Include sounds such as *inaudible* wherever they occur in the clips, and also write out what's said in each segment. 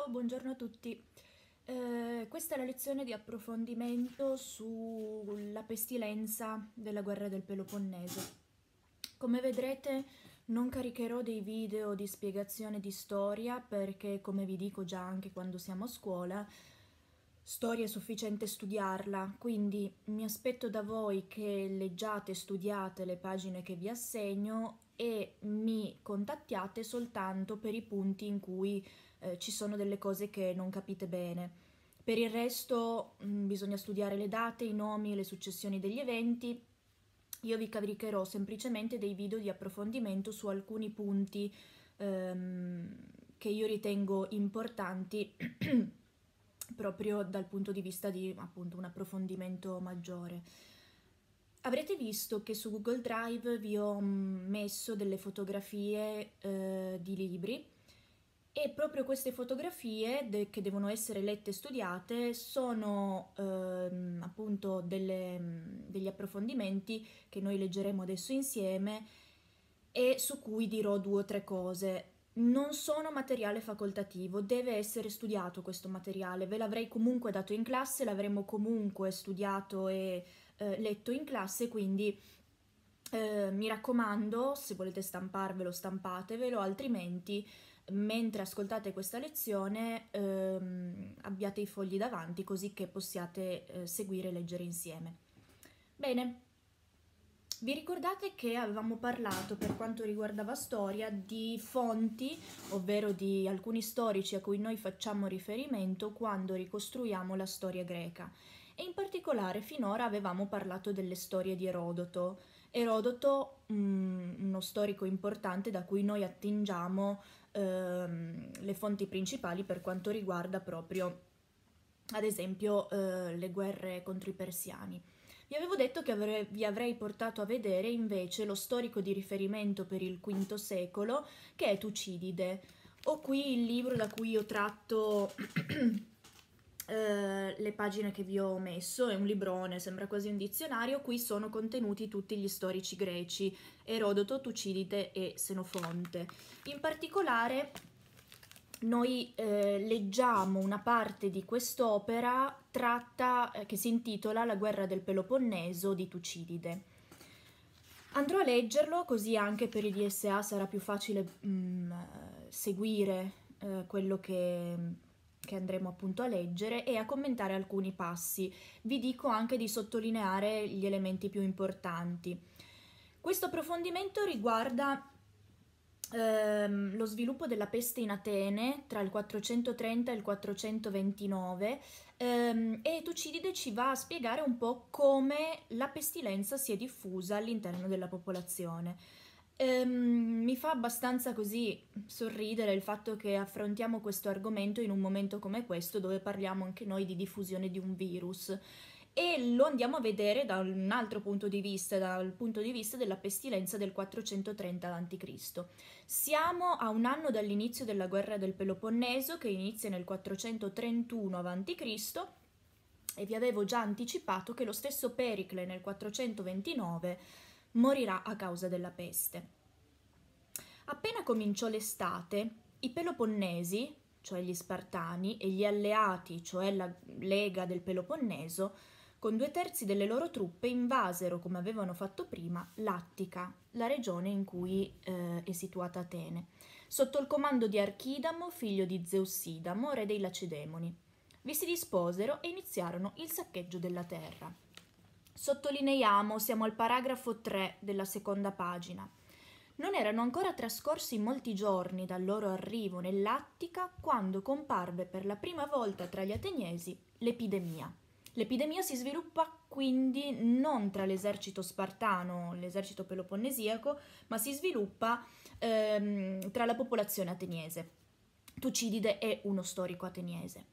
Ciao, buongiorno a tutti. Eh, questa è la lezione di approfondimento sulla pestilenza della guerra del Peloponneso. Come vedrete non caricherò dei video di spiegazione di storia perché, come vi dico già anche quando siamo a scuola, storia è sufficiente studiarla, quindi mi aspetto da voi che leggiate e studiate le pagine che vi assegno e mi contattiate soltanto per i punti in cui eh, ci sono delle cose che non capite bene. Per il resto mh, mm, bisogna studiare le date, i nomi le successioni degli eventi. Io vi caricherò semplicemente dei video di approfondimento su alcuni punti ehm, che io ritengo importanti *clears throat* proprio dal punto di vista di appunto, un approfondimento maggiore. Avrete visto che su Google Drive vi ho mm, messo delle fotografie eh, di libri e proprio queste fotografie de- che devono essere lette e studiate sono ehm, appunto delle, mhmm, degli approfondimenti che noi leggeremo adesso insieme e su cui dirò due o tre cose. Non sono materiale facoltativo, deve essere studiato questo materiale, ve l'avrei comunque dato in classe, l'avremmo comunque studiato e eh, letto in classe, quindi eh, mi raccomando, se volete stamparvelo stampatevelo, altrimenti mentre ascoltate questa lezione ehm, abbiate i fogli davanti così che possiate eh, seguire e leggere insieme. Bene, vi ricordate che avevamo parlato per quanto riguardava storia di fonti, ovvero di alcuni storici a cui noi facciamo riferimento quando ricostruiamo la storia greca e in particolare finora avevamo parlato delle storie di Erodoto. Erodoto, mh, mm, uno storico importante da cui noi attingiamo ehm, le fonti principali per quanto riguarda proprio, ad esempio, eh, le guerre contro i persiani. Vi avevo detto che avrei, vi avrei portato a vedere invece lo storico di riferimento per il V secolo, che è Tucidide. Ho qui il libro da cui io tratto *clears throat* Eh, le pagine che vi ho messo, è un librone, sembra quasi un dizionario, qui sono contenuti tutti gli storici greci, Erodoto, Tucidide e Senofonte. In particolare noi eh, leggiamo una parte di quest'opera tratta, eh, che si intitola La guerra del Peloponneso di Tucidide. Andrò a leggerlo così anche per i DSA sarà più facile mh, mm, seguire eh, quello che che andremo appunto a leggere e a commentare alcuni passi. Vi dico anche di sottolineare gli elementi più importanti. Questo approfondimento riguarda ehm, lo sviluppo della peste in Atene tra il 430 e il 429 ehm, e Tucidide ci va a spiegare un po' come la pestilenza si è diffusa all'interno della popolazione. Ehm, mi fa abbastanza così sorridere il fatto che affrontiamo questo argomento in un momento come questo dove parliamo anche noi di diffusione di un virus e lo andiamo a vedere da un altro punto di vista, dal punto di vista della pestilenza del 430 a.C. Siamo a un anno dall'inizio della guerra del Peloponneso che inizia nel 431 a.C. e vi avevo già anticipato che lo stesso Pericle nel 429 morirà a causa della peste. Appena cominciò l'estate, i Peloponnesi, cioè gli Spartani, e gli alleati, cioè la Lega del Peloponneso, con due terzi delle loro truppe invasero, come avevano fatto prima, l'Attica, la regione in cui eh, è situata Atene, sotto il comando di Archidamo, figlio di Zeusidamo, re dei Lacedemoni. Vi si disposero e iniziarono il saccheggio della terra. Sottolineiamo, siamo al paragrafo 3 della seconda pagina. Non erano ancora trascorsi molti giorni dal loro arrivo nell'Attica quando comparve per la prima volta tra gli ateniesi l'epidemia. L'epidemia si sviluppa quindi non tra l'esercito spartano, l'esercito peloponnesiaco, ma si sviluppa ehm, tra la popolazione ateniese. Tucidide è uno storico ateniese.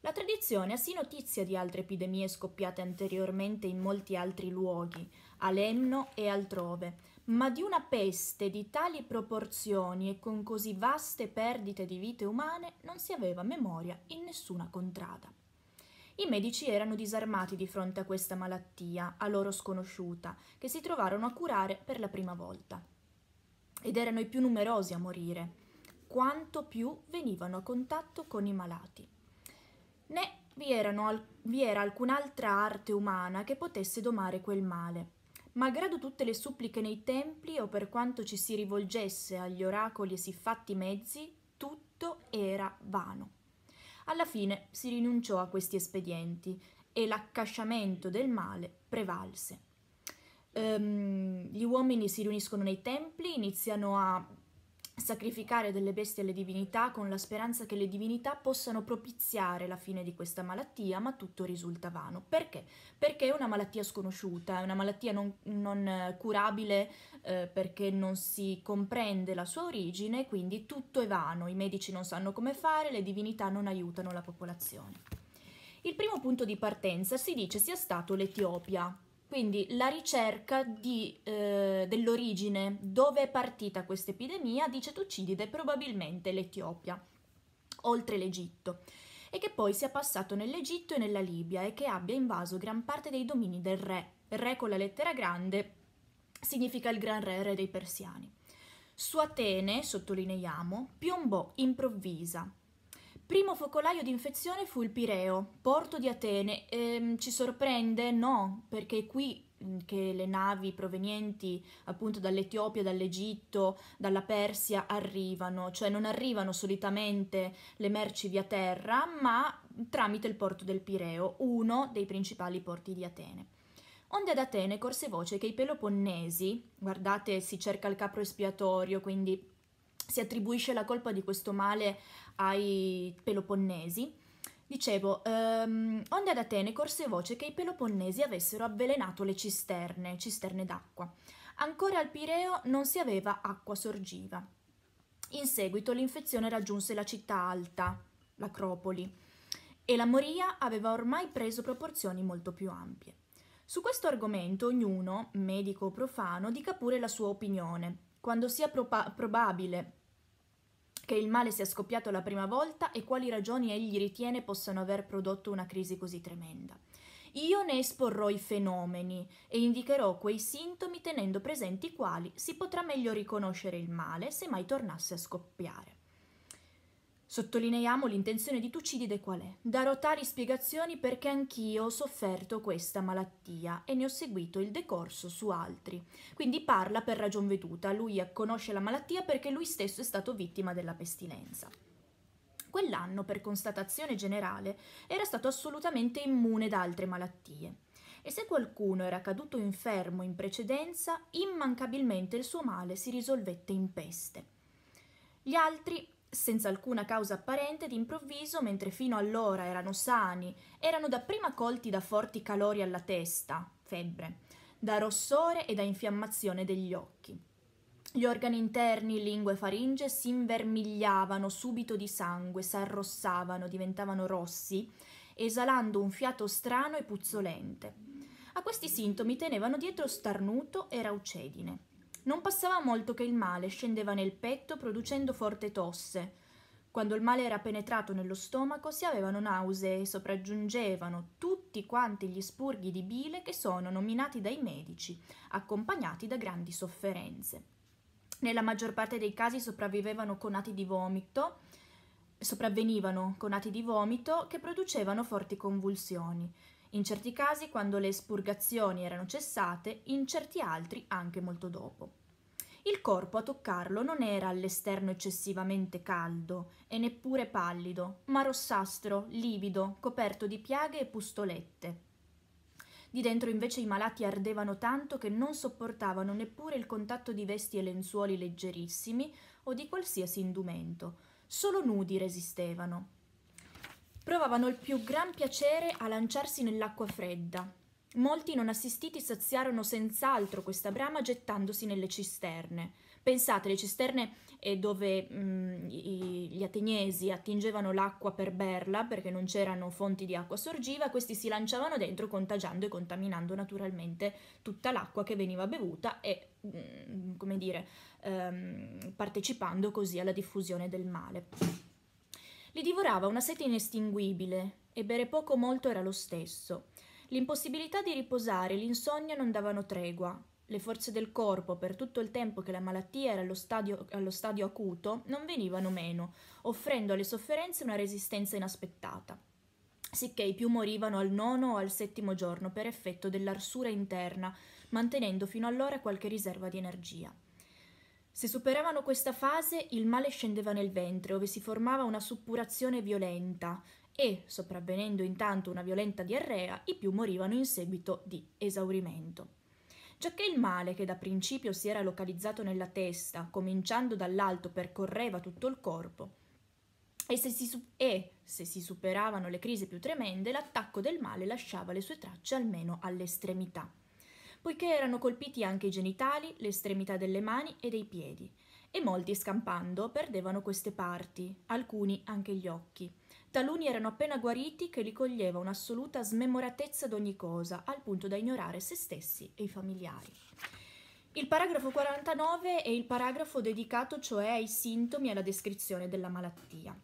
La tradizione ha sì notizia di altre epidemie scoppiate anteriormente in molti altri luoghi, a Lemno e altrove, ma di una peste di tali proporzioni e con così vaste perdite di vite umane non si aveva memoria in nessuna contrada. I medici erano disarmati di fronte a questa malattia, a loro sconosciuta, che si trovarono a curare per la prima volta. Ed erano i più numerosi a morire, quanto più venivano a contatto con i malati. Né vi, erano, vi era alcun'altra arte umana che potesse domare quel male Malgrado tutte le suppliche nei templi o per quanto ci si rivolgesse agli oracoli e siffatti mezzi, tutto era vano. Alla fine si rinunciò a questi espedienti e l'accasciamento del male prevalse. Um, gli uomini si riuniscono nei templi, iniziano a sacrificare delle bestie alle divinità con la speranza che le divinità possano propiziare la fine di questa malattia, ma tutto risulta vano. Perché? Perché è una malattia sconosciuta, è una malattia non, non eh, curabile eh, perché non si comprende la sua origine, quindi tutto è vano, i medici non sanno come fare, le divinità non aiutano la popolazione. Il primo punto di partenza si dice sia stato l'Etiopia, quindi la ricerca eh, dell'origine, dove è partita questa epidemia, dice Tucidide, probabilmente l'Etiopia, oltre l'Egitto, e che poi sia passato nell'Egitto e nella Libia e che abbia invaso gran parte dei domini del re. Re con la lettera grande significa il gran re, re dei persiani. Su Atene, sottolineiamo, piombò improvvisa, Primo focolaio di infezione fu il Pireo, porto di Atene. Ehm, ci sorprende? No, perché qui mm, che le navi provenienti appunto dall'Etiopia, dall'Egitto, dalla Persia arrivano, cioè non arrivano solitamente le merci via terra, ma tramite il porto del Pireo, uno dei principali porti di Atene. Onde ad Atene corse voce che i Peloponnesi, guardate si cerca il capro espiatorio, quindi si attribuisce la colpa di questo male ai peloponnesi. Dicevo, ehm, onde ad Atene corse voce che i peloponnesi avessero avvelenato le cisterne, cisterne d'acqua. Ancora al Pireo non si aveva acqua sorgiva. In seguito l'infezione raggiunse la città alta, l'Acropoli, e la moria aveva ormai preso proporzioni molto più ampie. Su questo argomento ognuno, medico o profano, dica pure la sua opinione, quando sia proba- probabile che il male sia scoppiato la prima volta e quali ragioni egli ritiene possano aver prodotto una crisi così tremenda. Io ne esporrò i fenomeni e indicherò quei sintomi tenendo presenti i quali si potrà meglio riconoscere il male se mai tornasse a scoppiare. Sottolineiamo l'intenzione di Tucidide qual è? Darò tali spiegazioni perché anch'io ho sofferto questa malattia e ne ho seguito il decorso su altri. Quindi parla per ragion veduta, lui conosce la malattia perché lui stesso è stato vittima della pestilenza. Quell'anno, per constatazione generale, era stato assolutamente immune da altre malattie. E se qualcuno era caduto infermo in precedenza, immancabilmente il suo male si risolvette in peste. Gli altri senza alcuna causa apparente, d'improvviso, mentre fino allora erano sani, erano dapprima colti da forti calori alla testa, febbre, da rossore e da infiammazione degli occhi. Gli organi interni, lingua e faringe, si invermigliavano subito di sangue, s'arrossavano, diventavano rossi, esalando un fiato strano e puzzolente. A questi sintomi tenevano dietro starnuto e raucedine. Non passava molto che il male scendeva nel petto producendo forte tosse. Quando il male era penetrato nello stomaco si avevano nausee e sopraggiungevano tutti quanti gli spurghi di bile che sono nominati dai medici, accompagnati da grandi sofferenze. Nella maggior parte dei casi sopravvivevano conati di vomito, sopravvenivano conati di vomito che producevano forti convulsioni. In certi casi quando le spurgazioni erano cessate, in certi altri anche molto dopo corpo a toccarlo non era all'esterno eccessivamente caldo e neppure pallido, ma rossastro, livido, coperto di piaghe e pustolette. Di dentro invece i malati ardevano tanto che non sopportavano neppure il contatto di vesti e lenzuoli leggerissimi o di qualsiasi indumento, solo nudi resistevano. Provavano il più gran piacere a lanciarsi nell'acqua fredda, Molti non assistiti saziarono senz'altro questa brama gettandosi nelle cisterne. Pensate, le cisterne eh, dove mh, mm, i, gli ateniesi attingevano l'acqua per berla perché non c'erano fonti di acqua sorgiva, questi si lanciavano dentro contagiando e contaminando naturalmente tutta l'acqua che veniva bevuta e, mh, mm, come dire, ehm, partecipando così alla diffusione del male. Li divorava una sete inestinguibile e bere poco o molto era lo stesso. L'impossibilità di riposare e l'insonnia non davano tregua. Le forze del corpo, per tutto il tempo che la malattia era allo stadio, allo stadio acuto, non venivano meno, offrendo alle sofferenze una resistenza inaspettata sicché i più morivano al nono o al settimo giorno per effetto dell'arsura interna, mantenendo fino allora qualche riserva di energia. Se superavano questa fase, il male scendeva nel ventre, dove si formava una suppurazione violenta, e, sopravvenendo intanto una violenta diarrea, i più morivano in seguito di esaurimento. Giacché il male che da principio si era localizzato nella testa, cominciando dall'alto, percorreva tutto il corpo, e se, si, e se si superavano le crisi più tremende, l'attacco del male lasciava le sue tracce almeno all'estremità, poiché erano colpiti anche i genitali, le estremità delle mani e dei piedi, e molti scampando perdevano queste parti, alcuni anche gli occhi Taluni erano appena guariti che li coglieva un'assoluta smemoratezza d'ogni cosa, al punto da ignorare se stessi e i familiari. Il paragrafo 49 è il paragrafo dedicato cioè ai sintomi e alla descrizione della malattia.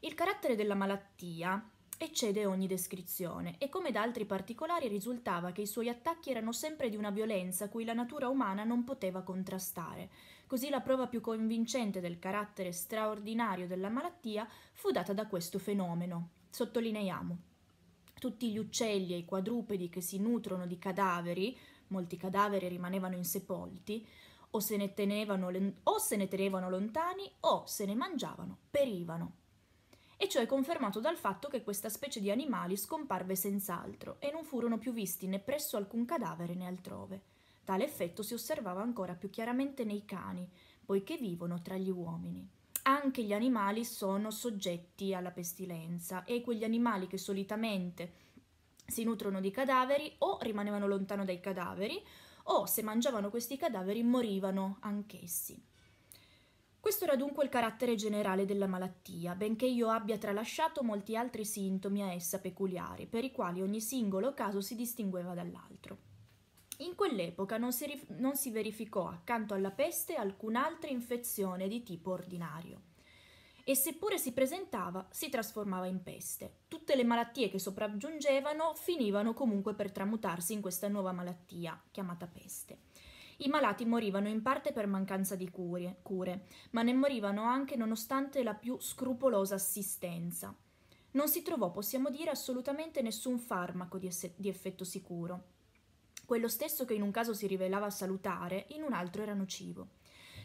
Il carattere della malattia eccede ogni descrizione e come da altri particolari risultava che i suoi attacchi erano sempre di una violenza cui la natura umana non poteva contrastare. Così la prova più convincente del carattere straordinario della malattia fu data da questo fenomeno. Sottolineiamo. Tutti gli uccelli e i quadrupedi che si nutrono di cadaveri, molti cadaveri rimanevano insepolti, o se ne tenevano, o se ne tenevano lontani o se ne mangiavano, perivano e ciò è confermato dal fatto che questa specie di animali scomparve senz'altro e non furono più visti né presso alcun cadavere né altrove. Tale effetto si osservava ancora più chiaramente nei cani, poiché vivono tra gli uomini. Anche gli animali sono soggetti alla pestilenza e quegli animali che solitamente si nutrono di cadaveri o rimanevano lontano dai cadaveri o se mangiavano questi cadaveri morivano anch'essi. Questo era dunque il carattere generale della malattia, benché io abbia tralasciato molti altri sintomi a essa peculiari, per i quali ogni singolo caso si distingueva dall'altro. In quell'epoca non si, non si verificò accanto alla peste alcun'altra infezione di tipo ordinario. E seppure si presentava, si trasformava in peste. Tutte le malattie che sopraggiungevano finivano comunque per tramutarsi in questa nuova malattia, chiamata peste. I malati morivano in parte per mancanza di curie, cure, ma ne morivano anche nonostante la più scrupolosa assistenza. Non si trovò, possiamo dire, assolutamente nessun farmaco di, di effetto sicuro. Quello stesso che in un caso si rivelava salutare, in un altro era nocivo.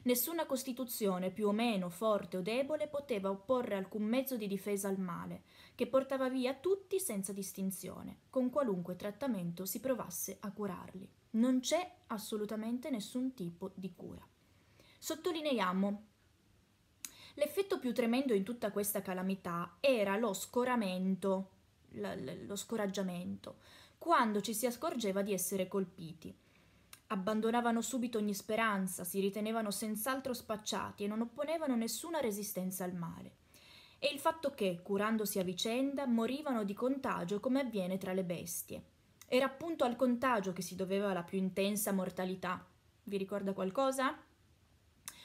Nessuna costituzione, più o meno forte o debole, poteva opporre alcun mezzo di difesa al male, che portava via tutti senza distinzione, con qualunque trattamento si provasse a curarli non c'è assolutamente nessun tipo di cura. Sottolineiamo L'effetto più tremendo in tutta questa calamità era lo scoramento, lo scoraggiamento, quando ci si accorgeva di essere colpiti. Abbandonavano subito ogni speranza, si ritenevano senz'altro spacciati e non opponevano nessuna resistenza al male. E il fatto che, curandosi a vicenda, morivano di contagio come avviene tra le bestie. Era appunto al contagio che si doveva la più intensa mortalità. Vi ricorda qualcosa?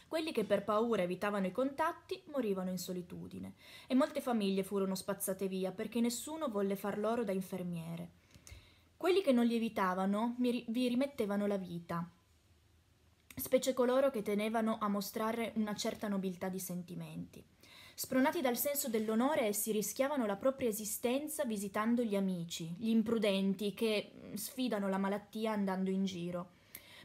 Quelli che per paura evitavano i contatti morivano in solitudine e molte famiglie furono spazzate via perché nessuno volle far loro da infermiere. Quelli che non li evitavano vi rimettevano la vita, specie coloro che tenevano a mostrare una certa nobiltà di sentimenti spronati dal senso dell'onore essi rischiavano la propria esistenza visitando gli amici, gli imprudenti che mm, sfidano la malattia andando in giro.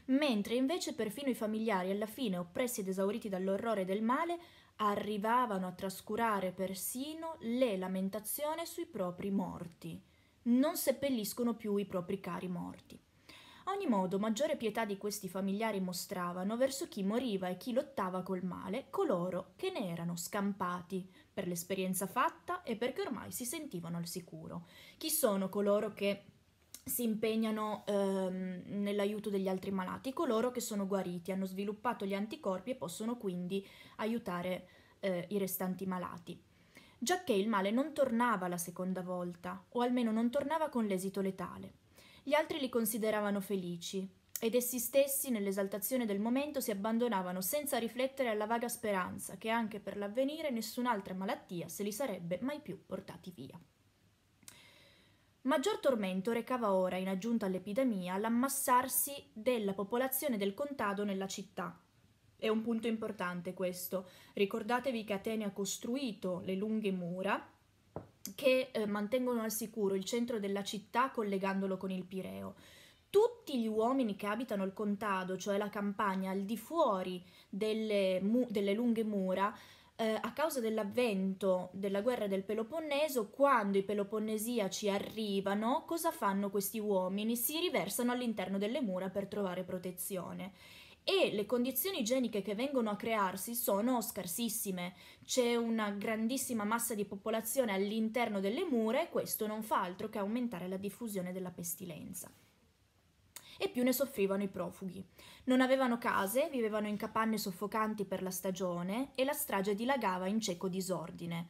Mentre invece perfino i familiari alla fine, oppressi ed esauriti dall'orrore del male, arrivavano a trascurare persino le lamentazioni sui propri morti. Non seppelliscono più i propri cari morti ogni modo maggiore pietà di questi familiari mostravano verso chi moriva e chi lottava col male, coloro che ne erano scampati, per l'esperienza fatta e perché ormai si sentivano al sicuro. Chi sono coloro che si impegnano ehm, nell'aiuto degli altri malati, coloro che sono guariti, hanno sviluppato gli anticorpi e possono quindi aiutare eh, i restanti malati. Giacché il male non tornava la seconda volta, o almeno non tornava con l'esito letale. Gli altri li consideravano felici ed essi stessi, nell'esaltazione del momento, si abbandonavano senza riflettere alla vaga speranza che anche per l'avvenire nessun'altra malattia se li sarebbe mai più portati via. Maggior tormento recava ora, in aggiunta all'epidemia, l'ammassarsi della popolazione del contado nella città. È un punto importante questo. Ricordatevi che Atene ha costruito le lunghe mura che eh, mantengono al sicuro il centro della città collegandolo con il Pireo. Tutti gli uomini che abitano il contado, cioè la campagna, al di fuori delle, mu- delle lunghe mura, eh, a causa dell'avvento della guerra del Peloponneso, quando i peloponnesiaci arrivano, cosa fanno questi uomini? Si riversano all'interno delle mura per trovare protezione e le condizioni igieniche che vengono a crearsi sono scarsissime. C'è una grandissima massa di popolazione all'interno delle mura e questo non fa altro che aumentare la diffusione della pestilenza e più ne soffrivano i profughi. Non avevano case, vivevano in capanne soffocanti per la stagione e la strage dilagava in cieco disordine.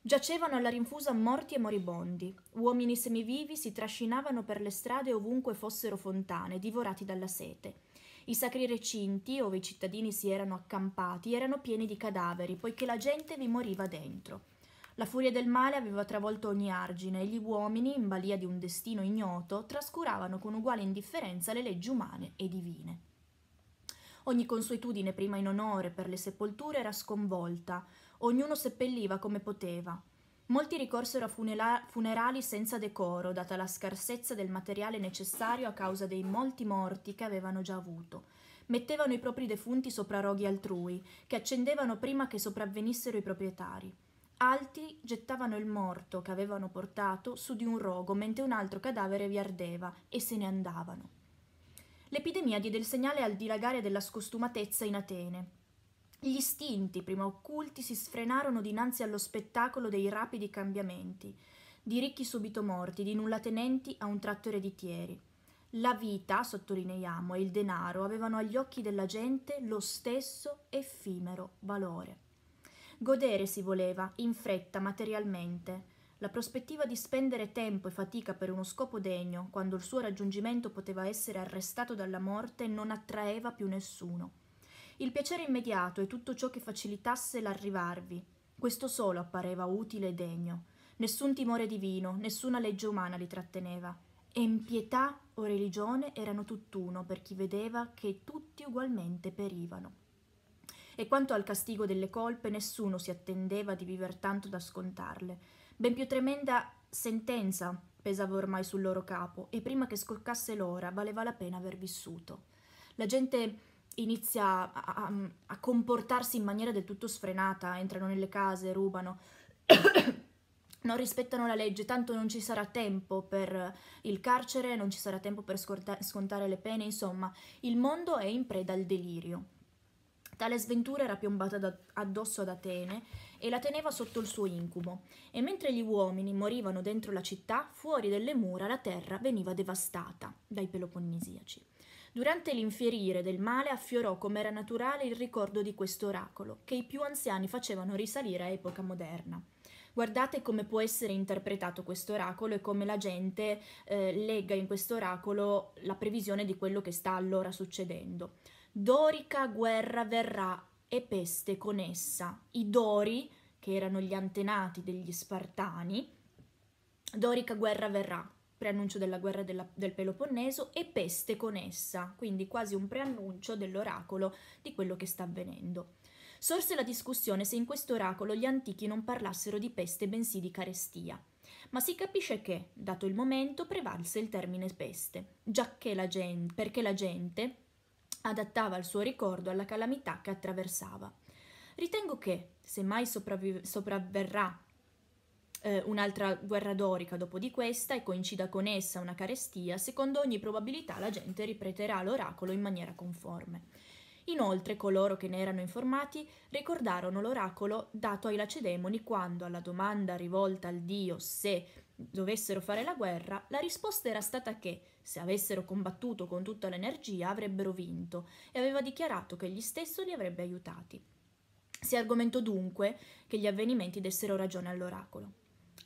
Giacevano alla rinfusa morti e moribondi. Uomini semivivi si trascinavano per le strade ovunque fossero fontane, divorati dalla sete. I sacri recinti, ove i cittadini si erano accampati, erano pieni di cadaveri, poiché la gente vi moriva dentro. La furia del male aveva travolto ogni argine e gli uomini, in balia di un destino ignoto, trascuravano con uguale indifferenza le leggi umane e divine. Ogni consuetudine prima in onore per le sepolture era sconvolta, ognuno seppelliva come poteva. Molti ricorsero a funela- funerali senza decoro, data la scarsezza del materiale necessario a causa dei molti morti che avevano già avuto. Mettevano i propri defunti sopra roghi altrui, che accendevano prima che sopravvenissero i proprietari. Altri gettavano il morto che avevano portato su di un rogo, mentre un altro cadavere vi ardeva, e se ne andavano. L'epidemia diede il segnale al dilagare della scostumatezza in Atene. Gli istinti, prima occulti, si sfrenarono dinanzi allo spettacolo dei rapidi cambiamenti, di ricchi subito morti, di nullatenenti a un tratto ereditieri. La vita, sottolineiamo, e il denaro avevano agli occhi della gente lo stesso effimero valore. Godere si voleva, in fretta, materialmente. La prospettiva di spendere tempo e fatica per uno scopo degno, quando il suo raggiungimento poteva essere arrestato dalla morte, non attraeva più nessuno il piacere immediato e tutto ciò che facilitasse l'arrivarvi. Questo solo appareva utile e degno. Nessun timore divino, nessuna legge umana li tratteneva. E impietà o religione erano tutt'uno per chi vedeva che tutti ugualmente perivano. E quanto al castigo delle colpe, nessuno si attendeva di viver tanto da scontarle. Ben più tremenda sentenza pesava ormai sul loro capo, e prima che scoccasse l'ora valeva la pena aver vissuto. La gente inizia a, a, a comportarsi in maniera del tutto sfrenata, entrano nelle case, rubano, *coughs* non rispettano la legge, tanto non ci sarà tempo per il carcere, non ci sarà tempo per sconta scontare le pene, insomma, il mondo è in preda al delirio. Tale sventura era piombata da, addosso ad Atene e la teneva sotto il suo incubo, e mentre gli uomini morivano dentro la città, fuori delle mura la terra veniva devastata dai peloponnesiaci. Durante l'infierire del male affiorò come era naturale il ricordo di questo oracolo, che i più anziani facevano risalire a epoca moderna. Guardate come può essere interpretato questo oracolo e come la gente eh, legga in questo oracolo la previsione di quello che sta allora succedendo. Dorica guerra verrà e peste con essa. I Dori, che erano gli antenati degli Spartani, Dorica guerra verrà, preannuncio della guerra della, del Peloponneso e peste con essa, quindi quasi un preannuncio dell'oracolo di quello che sta avvenendo. Sorse la discussione se in questo oracolo gli antichi non parlassero di peste bensì di carestia. Ma si capisce che, dato il momento, prevalse il termine peste, giacché la gente, perché la gente adattava il suo ricordo alla calamità che attraversava. Ritengo che, se mai sopravvi- sopravverrà eh, un'altra guerra dorica dopo di questa e coincida con essa una carestia, secondo ogni probabilità la gente ripeterà l'oracolo in maniera conforme. Inoltre coloro che ne erano informati ricordarono l'oracolo dato ai lacedemoni quando alla domanda rivolta al dio se dovessero fare la guerra, la risposta era stata che, se avessero combattuto con tutta l'energia, avrebbero vinto e aveva dichiarato che egli stesso li avrebbe aiutati. Si argomentò dunque che gli avvenimenti dessero ragione all'oracolo.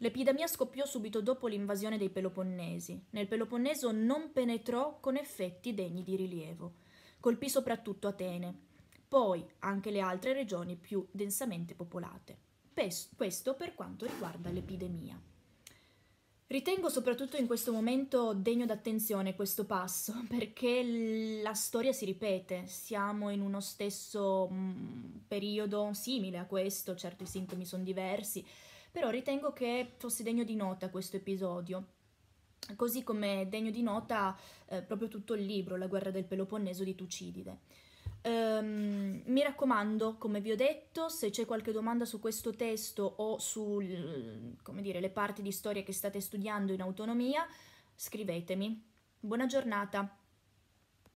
L'epidemia scoppiò subito dopo l'invasione dei Peloponnesi. Nel Peloponneso non penetrò con effetti degni di rilievo. Colpì soprattutto Atene, poi anche le altre regioni più densamente popolate. Questo per quanto riguarda l'epidemia. Ritengo soprattutto in questo momento degno d'attenzione questo passo, *laughs* perché la storia si ripete, siamo in uno stesso mh, mm, periodo simile a questo, certo i sintomi sono diversi, però ritengo che fosse degno di nota questo episodio. Così come degno di nota eh, proprio tutto il libro, La guerra del Peloponneso di Tucidide. Um, mi raccomando, come vi ho detto, se c'è qualche domanda su questo testo o sulle parti di storia che state studiando in autonomia, scrivetemi. Buona giornata!